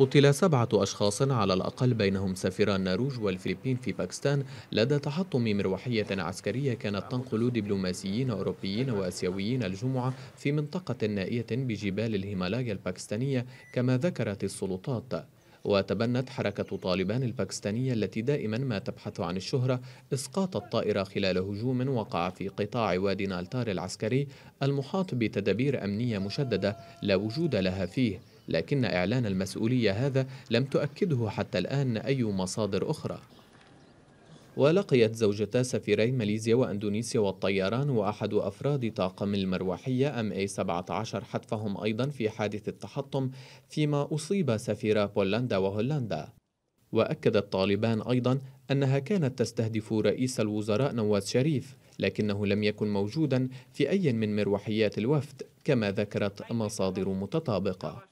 قتل سبعة أشخاص على الأقل بينهم سفير النرويج والفلبين في باكستان لدى تحطم مروحية عسكرية كانت تنقل دبلوماسيين أوروبيين وآسيويين الجمعة في منطقة نائية بجبال الهيمالايا الباكستانية كما ذكرت السلطات وتبنت حركة طالبان الباكستانية التي دائما ما تبحث عن الشهرة إسقاط الطائرة خلال هجوم وقع في قطاع وادي نالتار العسكري المحاط بتدابير أمنية مشددة لا وجود لها فيه لكن إعلان المسؤولية هذا لم تؤكده حتى الآن أي مصادر أخرى ولقيت زوجتا سفيري ماليزيا وأندونيسيا والطيران وأحد أفراد طاقم المروحية أم أي 17 حتفهم أيضا في حادث التحطم فيما أصيب سفيرا بولندا وهولندا وأكدت طالبان أيضا أنها كانت تستهدف رئيس الوزراء نواز شريف لكنه لم يكن موجودا في أي من مروحيات الوفد كما ذكرت مصادر متطابقة